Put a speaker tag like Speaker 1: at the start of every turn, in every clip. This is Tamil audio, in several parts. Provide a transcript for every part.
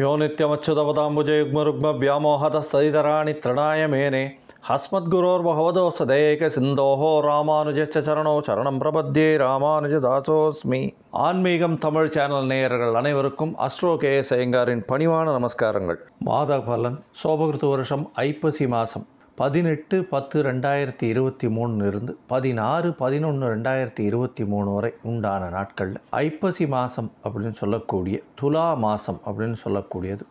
Speaker 1: ಯೋ ನಿತ್ಯಮಚ್ಯುತಪದಾಂಬುಜಯುಗ್ಮರುಗ್ಮ ವ್ಯಾಮೋಹದ ಸದಿಧರಾಣಿ ತೃಣಾಯ ಮೇನೆ ஹஸ்மத்குரோர்பகவதோசதேக சிந்தோஹோ ராமானுஜச்ச சரணோ சரணம் பிரபத்யே ராமானுஜதாசோஸ்மி ஆன்மீகம் தமிழ் சேனல் நேயர்கள் அனைவருக்கும் அஸ்ட்ரோ கே எஸ் ஐயங்காரின் பணிவான நமஸ்காரங்கள் மாத பலன் சோபகிருத்து வருஷம் ஐப்பசி மாதம் பதினெட்டு பத்து ரெண்டாயிரத்தி இருபத்தி மூணுலேருந்து பதினாறு பதினொன்று ரெண்டாயிரத்தி இருபத்தி மூணு வரை உண்டான நாட்களில் ஐப்பசி மாதம் அப்படின்னு சொல்லக்கூடிய துலா மாதம் அப்படின்னு சொல்லக்கூடியது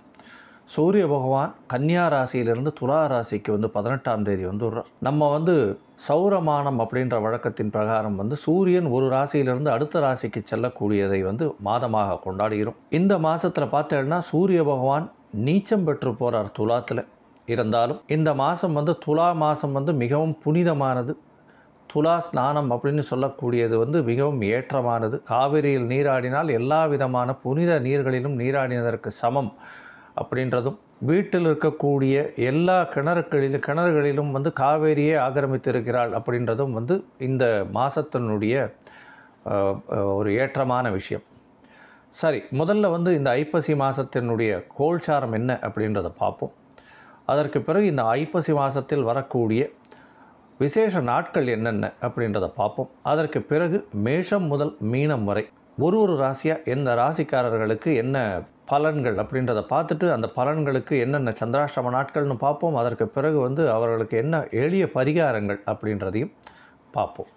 Speaker 1: சூரிய பகவான் கன்னியா ராசியிலிருந்து துலா ராசிக்கு வந்து பதினெட்டாம் தேதி வந்துடுறோம் நம்ம வந்து சௌரமானம் அப்படின்ற வழக்கத்தின் பிரகாரம் வந்து சூரியன் ஒரு ராசியிலிருந்து அடுத்த ராசிக்கு செல்லக்கூடியதை வந்து மாதமாக கொண்டாடுகிறோம் இந்த மாதத்தில் பார்த்தேன்னா சூரிய பகவான் நீச்சம் பெற்று போகிறார் துலாத்தில் இருந்தாலும் இந்த மாதம் வந்து துலா மாதம் வந்து மிகவும் புனிதமானது துலா ஸ்நானம் அப்படின்னு சொல்லக்கூடியது வந்து மிகவும் ஏற்றமானது காவிரியில் நீராடினால் எல்லா விதமான புனித நீர்களிலும் நீராடினதற்கு சமம் அப்படின்றதும் வீட்டில் இருக்கக்கூடிய எல்லா கிணறுகளிலும் கிணறுகளிலும் வந்து காவேரியே ஆக்கிரமித்திருக்கிறாள் அப்படின்றதும் வந்து இந்த மாதத்தினுடைய ஒரு ஏற்றமான விஷயம் சரி முதல்ல வந்து இந்த ஐப்பசி மாதத்தினுடைய கோல்சாரம் என்ன அப்படின்றத பார்ப்போம் அதற்கு பிறகு இந்த ஐப்பசி மாதத்தில் வரக்கூடிய விசேஷ நாட்கள் என்னென்ன அப்படின்றத பார்ப்போம் அதற்கு பிறகு மேஷம் முதல் மீனம் வரை ஒரு ஒரு ராசியாக எந்த ராசிக்காரர்களுக்கு என்ன பலன்கள் அப்படின்றத பார்த்துட்டு அந்த பலன்களுக்கு என்னென்ன சந்திராஷ்டிரம நாட்கள்னு பார்ப்போம் அதற்கு பிறகு வந்து அவர்களுக்கு என்ன எளிய பரிகாரங்கள் அப்படின்றதையும் பார்ப்போம்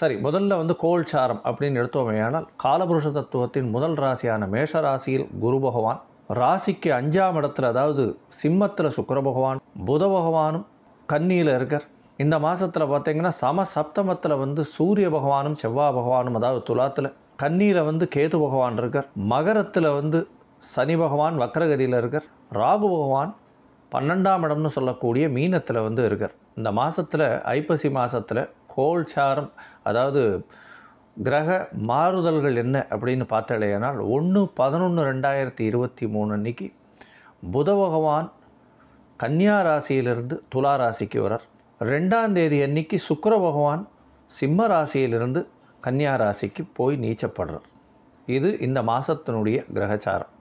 Speaker 1: சரி முதல்ல வந்து கோல்சாரம் அப்படின்னு எடுத்தோமேயானால் காலபுருஷ தத்துவத்தின் முதல் ராசியான மேஷ ராசியில் குரு பகவான் ராசிக்கு அஞ்சாம் இடத்துல அதாவது சிம்மத்தில் சுக்கர பகவான் புத பகவானும் கன்னியில் இருக்கார் இந்த மாதத்தில் பார்த்திங்கன்னா சம சப்தமத்தில் வந்து சூரிய பகவானும் செவ்வாய் பகவானும் அதாவது துலாத்தில் கன்னியில் வந்து கேது பகவான் இருக்கார் மகரத்தில் வந்து சனி பகவான் வக்கரகதியில் இருக்கார் ராகு பகவான் பன்னெண்டாம் இடம்னு சொல்லக்கூடிய மீனத்தில் வந்து இருக்கார் இந்த மாதத்தில் ஐப்பசி மாதத்தில் கோல்சாரம் அதாவது கிரக மாறுதல்கள் என்ன அப்படின்னு பார்த்தாலேனால் ஒன்று பதினொன்று ரெண்டாயிரத்தி இருபத்தி மூணு அன்னைக்கு புத பகவான் கன்னியா ராசியிலிருந்து துலா ராசிக்கு வரார் ரெண்டாம் தேதி அன்னைக்கு சுக்கர பகவான் சிம்ம ராசியிலிருந்து கன்னியா ராசிக்கு போய் நீச்சப்படுறார் இது இந்த மாதத்தினுடைய கிரகச்சாரம்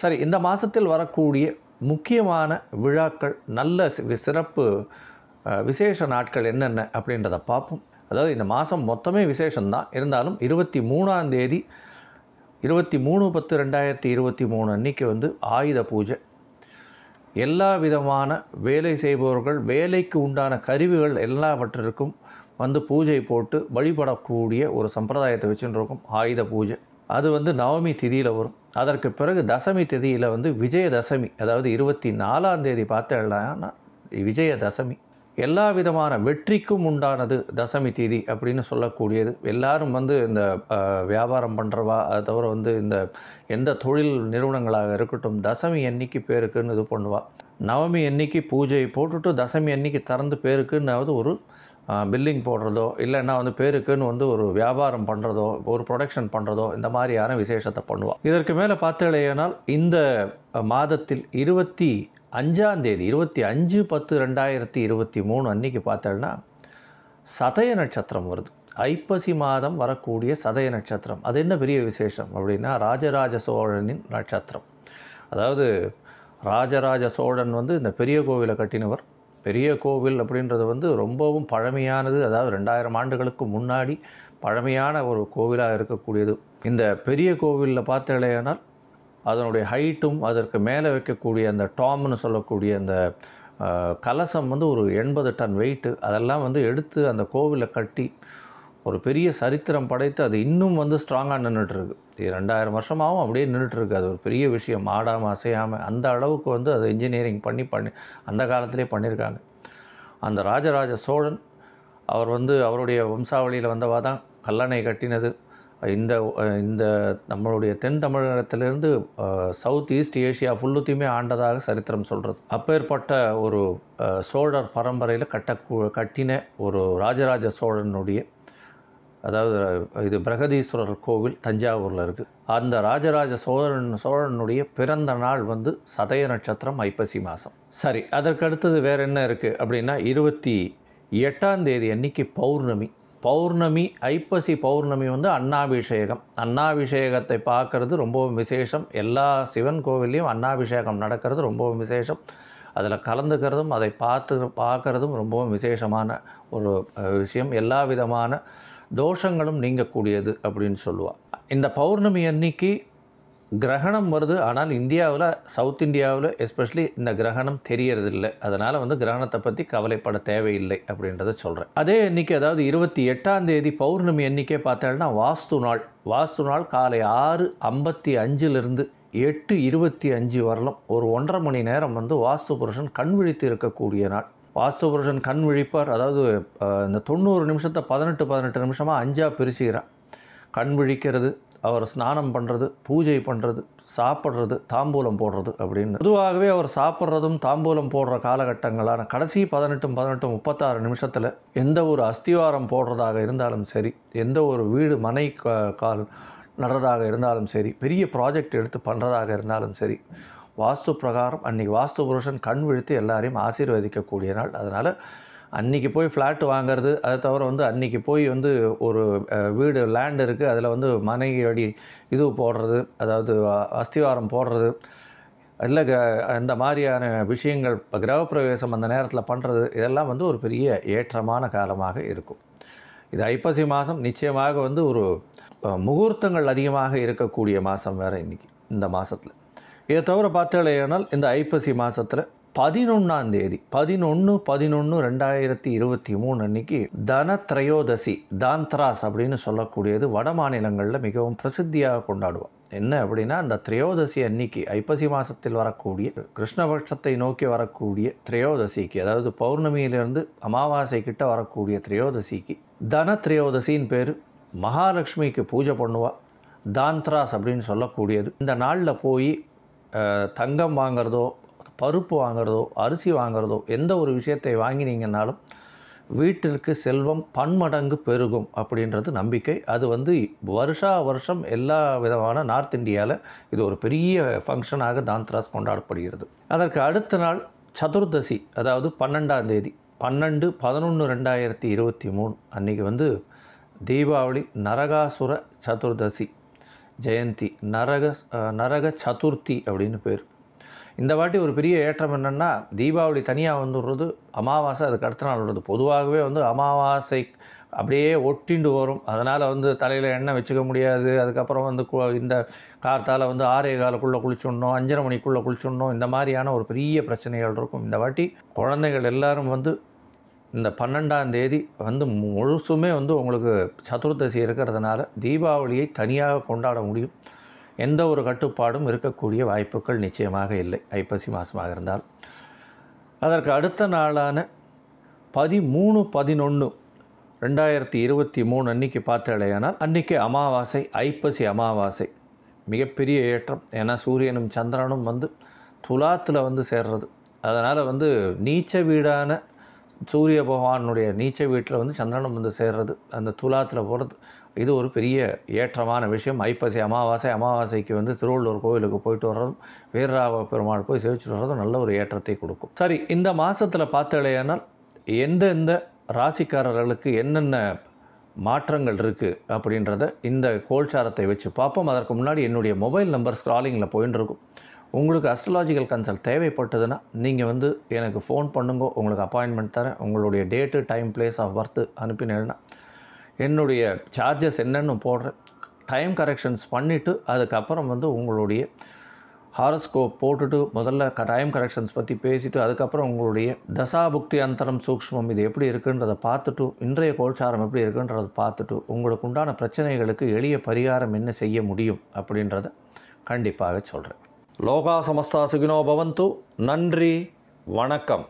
Speaker 1: சரி இந்த மாதத்தில் வரக்கூடிய முக்கியமான விழாக்கள் நல்ல சிறப்பு விசேஷ நாட்கள் என்னென்ன அப்படின்றத பார்ப்போம் அதாவது இந்த மாதம் மொத்தமே விசேஷம்தான் இருந்தாலும் இருபத்தி மூணாம் தேதி இருபத்தி மூணு பத்து ரெண்டாயிரத்தி இருபத்தி மூணு அன்றைக்கி வந்து ஆயுத பூஜை எல்லா விதமான வேலை செய்பவர்கள் வேலைக்கு உண்டான கருவிகள் எல்லாவற்றிற்கும் வந்து பூஜை போட்டு வழிபடக்கூடிய ஒரு சம்பிரதாயத்தை வச்சுட்டு இருக்கும் ஆயுத பூஜை அது வந்து நவமி திதியில் வரும் அதற்கு பிறகு தசமி திதியில் வந்து விஜயதசமி அதாவது இருபத்தி நாலாம் தேதி பார்த்தேன்னா விஜயதசமி எல்லா விதமான வெற்றிக்கும் உண்டானது தசமி தீதி அப்படின்னு சொல்லக்கூடியது எல்லாரும் வந்து இந்த வியாபாரம் பண்ணுறவா அதை தவிர வந்து இந்த எந்த தொழில் நிறுவனங்களாக இருக்கட்டும் தசமி எண்ணிக்கை பேருக்குன்னு இது பண்ணுவா நவமி எண்ணிக்கை பூஜையை போட்டுட்டு தசமி எண்ணிக்கை திறந்து பேருக்குன்னாவது ஒரு பில்லிங் போடுறதோ இல்லைன்னா வந்து பேருக்குன்னு வந்து ஒரு வியாபாரம் பண்ணுறதோ ஒரு ப்ரொடக்ஷன் பண்ணுறதோ இந்த மாதிரியான விசேஷத்தை பண்ணுவோம் இதற்கு மேலே பார்த்தேனால் இந்த மாதத்தில் இருபத்தி அஞ்சாந்தேதி இருபத்தி அஞ்சு பத்து ரெண்டாயிரத்தி இருபத்தி மூணு அன்னைக்கு பார்த்தோன்னா சதய நட்சத்திரம் வருது ஐப்பசி மாதம் வரக்கூடிய சதய நட்சத்திரம் அது என்ன பெரிய விசேஷம் அப்படின்னா ராஜராஜ சோழனின் நட்சத்திரம் அதாவது ராஜராஜ சோழன் வந்து இந்த பெரிய கோவிலை கட்டினவர் பெரிய கோவில் அப்படின்றது வந்து ரொம்பவும் பழமையானது அதாவது ரெண்டாயிரம் ஆண்டுகளுக்கு முன்னாடி பழமையான ஒரு கோவிலாக இருக்கக்கூடியது இந்த பெரிய கோவிலில் பார்த்தாலேயானால் அதனுடைய ஹைட்டும் அதற்கு மேலே வைக்கக்கூடிய அந்த டாம்னு சொல்லக்கூடிய அந்த கலசம் வந்து ஒரு எண்பது டன் வெயிட்டு அதெல்லாம் வந்து எடுத்து அந்த கோவிலை கட்டி ஒரு பெரிய சரித்திரம் படைத்து அது இன்னும் வந்து ஸ்ட்ராங்காக நின்றுட்டுருக்கு இது ரெண்டாயிரம் வருஷமாகவும் அப்படியே நின்றுட்டுருக்கு அது ஒரு பெரிய விஷயம் ஆடாமல் அசையாமல் அந்த அளவுக்கு வந்து அது இன்ஜினியரிங் பண்ணி பண்ணி அந்த காலத்திலே பண்ணியிருக்காங்க அந்த ராஜராஜ சோழன் அவர் வந்து அவருடைய வம்சாவளியில் வந்தவா தான் கல்லணை கட்டினது இந்த இந்த நம்மளுடைய தென் தமிழகத்திலேருந்து சவுத் ஈஸ்ட் ஏஷியா ஃபுல்லுத்தையுமே ஆண்டதாக சரித்திரம் சொல்கிறது அப்பேற்பட்ட ஒரு சோழர் பரம்பரையில் கட்டக்கு கட்டின ஒரு ராஜராஜ சோழனுடைய அதாவது இது பிரகதீஸ்வரர் கோவில் தஞ்சாவூரில் இருக்குது அந்த ராஜராஜ சோழன் சோழனுடைய பிறந்த நாள் வந்து சதய நட்சத்திரம் ஐப்பசி மாதம் சரி அதற்கடுத்தது வேறு என்ன இருக்குது அப்படின்னா இருபத்தி எட்டாம் தேதி அன்னைக்கு பௌர்ணமி பௌர்ணமி ஐப்பசி பௌர்ணமி வந்து அண்ணாபிஷேகம் அன்னாபிஷேகத்தை பார்க்குறது ரொம்பவும் விசேஷம் எல்லா சிவன் கோவில்லையும் அன்னாபிஷேகம் நடக்கிறது ரொம்பவும் விசேஷம் அதில் கலந்துக்கிறதும் அதை பார்த்து பார்க்குறதும் ரொம்பவும் விசேஷமான ஒரு விஷயம் எல்லா விதமான தோஷங்களும் நீங்கக்கூடியது அப்படின்னு சொல்லுவாள் இந்த பௌர்ணமி அன்னைக்கு கிரகணம் வருது ஆனால் இந்தியாவில் சவுத் இந்தியாவில் எஸ்பெஷலி இந்த கிரகணம் இல்லை அதனால் வந்து கிரகணத்தை பற்றி கவலைப்பட தேவையில்லை அப்படின்றத சொல்கிறேன் அதே எண்ணிக்கை அதாவது இருபத்தி எட்டாம் தேதி பௌர்ணமி எண்ணிக்கை பார்த்தேன்னா வாஸ்து நாள் வாஸ்து நாள் காலை ஆறு ஐம்பத்தி அஞ்சிலிருந்து எட்டு இருபத்தி அஞ்சு வரலாம் ஒரு ஒன்றரை மணி நேரம் வந்து வாஸ்து புருஷன் கண் விழித்து இருக்கக்கூடிய நாள் வாஸ்து புருஷன் கண் விழிப்பார் அதாவது இந்த தொண்ணூறு நிமிஷத்தை பதினெட்டு பதினெட்டு நிமிஷமாக அஞ்சாக பிரிச்சுக்கிறான் கண் விழிக்கிறது அவர் ஸ்நானம் பண்ணுறது பூஜை பண்ணுறது சாப்பிட்றது தாம்பூலம் போடுறது அப்படின்னு பொதுவாகவே அவர் சாப்பிட்றதும் தாம்பூலம் போடுற காலகட்டங்களான கடைசி பதினெட்டும் பதினெட்டும் முப்பத்தாறு நிமிஷத்தில் எந்த ஒரு அஸ்திவாரம் போடுறதாக இருந்தாலும் சரி எந்த ஒரு வீடு மனை கால் நடுறதாக இருந்தாலும் சரி பெரிய ப்ராஜெக்ட் எடுத்து பண்ணுறதாக இருந்தாலும் சரி வாஸ்து பிரகாரம் அன்றைக்கி வாஸ்து புருஷன் கண் விழுத்து எல்லாரையும் ஆசீர்வதிக்கக்கூடிய நாள் அதனால் அன்றைக்கி போய் ஃப்ளாட் வாங்கிறது அதை தவிர வந்து அன்றைக்கி போய் வந்து ஒரு வீடு லேண்ட் இருக்குது அதில் வந்து மனைவியடி இது போடுறது அதாவது அஸ்திவாரம் போடுறது அதில் இந்த மாதிரியான விஷயங்கள் கிரகப்பிரவேசம் அந்த நேரத்தில் பண்ணுறது இதெல்லாம் வந்து ஒரு பெரிய ஏற்றமான காலமாக இருக்கும் இது ஐப்பசி மாதம் நிச்சயமாக வந்து ஒரு முகூர்த்தங்கள் அதிகமாக இருக்கக்கூடிய மாதம் வேறு இன்றைக்கி இந்த மாதத்தில் இதை தவிர பார்த்தாலேயானால் இந்த ஐப்பசி மாதத்தில் பதினொன்றாம் தேதி பதினொன்று பதினொன்று ரெண்டாயிரத்தி இருபத்தி மூணு அன்னைக்கு திரையோதசி தான்த்ராஸ் அப்படின்னு சொல்லக்கூடியது வட மாநிலங்களில் மிகவும் பிரசித்தியாக கொண்டாடுவோம் என்ன அப்படின்னா அந்த திரையோதசி அன்னைக்கு ஐப்பசி மாதத்தில் வரக்கூடிய கிருஷ்ணபட்சத்தை நோக்கி வரக்கூடிய திரையோதசிக்கு அதாவது பௌர்ணமியிலிருந்து அமாவாசை கிட்ட வரக்கூடிய திரையோதசிக்கு தன திரையோதசின்னு பேர் மகாலட்சுமிக்கு பூஜை பண்ணுவாள் தான்த்ராஸ் அப்படின்னு சொல்லக்கூடியது இந்த நாளில் போய் தங்கம் வாங்கிறதோ பருப்பு வாங்குறதோ அரிசி வாங்குறதோ எந்த ஒரு விஷயத்தை வாங்கினீங்கன்னாலும் வீட்டிற்கு செல்வம் பன்மடங்கு பெருகும் அப்படின்றது நம்பிக்கை அது வந்து வருஷா வருஷம் எல்லா விதமான நார்த் இந்தியாவில் இது ஒரு பெரிய ஃபங்க்ஷனாக தாந்திராஸ் கொண்டாடப்படுகிறது அதற்கு அடுத்த நாள் சதுர்தசி அதாவது பன்னெண்டாம் தேதி பன்னெண்டு பதினொன்று ரெண்டாயிரத்தி இருபத்தி மூணு அன்றைக்கி வந்து தீபாவளி நரகாசுர சதுர்தசி ஜெயந்தி நரக நரக சதுர்த்தி அப்படின்னு பேர் இந்த வாட்டி ஒரு பெரிய ஏற்றம் என்னென்னா தீபாவளி தனியாக வந்துடுறது அமாவாசை அதுக்கு அடுத்த நாள் வருது பொதுவாகவே வந்து அமாவாசை அப்படியே ஒட்டிண்டு வரும் அதனால் வந்து தலையில் எண்ணெய் வச்சுக்க முடியாது அதுக்கப்புறம் வந்து இந்த கார்த்தால் வந்து ஆறே காலக்குள்ளே குளிச்சுடணும் அஞ்சரை மணிக்குள்ளே குளிச்சுடணும் இந்த மாதிரியான ஒரு பெரிய பிரச்சனைகள் இருக்கும் இந்த வாட்டி குழந்தைகள் எல்லோரும் வந்து இந்த பன்னெண்டாம் தேதி வந்து முழுசுமே வந்து உங்களுக்கு சதுர்தசி இருக்கிறதுனால தீபாவளியை தனியாக கொண்டாட முடியும் எந்த ஒரு கட்டுப்பாடும் இருக்கக்கூடிய வாய்ப்புகள் நிச்சயமாக இல்லை ஐப்பசி மாதமாக இருந்தால் அதற்கு அடுத்த நாளான பதிமூணு பதினொன்று ரெண்டாயிரத்தி இருபத்தி மூணு அன்னைக்கு பார்த்தாலேயானால் அன்றைக்கி அமாவாசை ஐப்பசி அமாவாசை மிகப்பெரிய ஏற்றம் ஏன்னா சூரியனும் சந்திரனும் வந்து துலாத்தில் வந்து சேர்றது அதனால் வந்து நீச்ச வீடான சூரிய பகவானுடைய நீச்ச வீட்டில் வந்து சந்திரனும் வந்து சேர்றது அந்த துலாத்தில் போகிறது இது ஒரு பெரிய ஏற்றமான விஷயம் ஐப்பசி அமாவாசை அமாவாசைக்கு வந்து திருவள்ளுவர் கோவிலுக்கு போயிட்டு வர்றதும் வீரராக பெருமாள் போய் சேவிச்சுட்டு வர்றதும் நல்ல ஒரு ஏற்றத்தை கொடுக்கும் சரி இந்த மாதத்தில் பார்த்தாலேனால் எந்தெந்த ராசிக்காரர்களுக்கு என்னென்ன மாற்றங்கள் இருக்குது அப்படின்றத இந்த கோல்சாரத்தை வச்சு பார்ப்போம் அதற்கு முன்னாடி என்னுடைய மொபைல் நம்பர் ஸ்க்ராலிங்கில் போயின்னு இருக்கும் உங்களுக்கு அஸ்ட்ராலாஜிக்கல் கன்சல்ட் தேவைப்பட்டதுன்னா நீங்கள் வந்து எனக்கு ஃபோன் பண்ணுங்க உங்களுக்கு அப்பாயின்மெண்ட் தரேன் உங்களுடைய date time place of birth அனுப்பினேன்னா என்னுடைய சார்ஜஸ் என்னென்னு போடுறேன் டைம் கரெக்ஷன்ஸ் பண்ணிவிட்டு அதுக்கப்புறம் வந்து உங்களுடைய ஹாரஸ்கோப் போட்டுட்டு முதல்ல டைம் கரெக்ஷன்ஸ் பற்றி பேசிவிட்டு அதுக்கப்புறம் உங்களுடைய தசாபுக்தி அந்தரம் சூக்ஷ்மம் இது எப்படி இருக்குன்றதை பார்த்துட்டு இன்றைய கோல்சாரம் எப்படி இருக்குன்றதை பார்த்துட்டு உங்களுக்கு உண்டான பிரச்சனைகளுக்கு எளிய பரிகாரம் என்ன செய்ய முடியும் அப்படின்றத கண்டிப்பாக சொல்கிறேன் லோகா சமஸ்தா சுகினோ பவந்து நன்றி வணக்கம்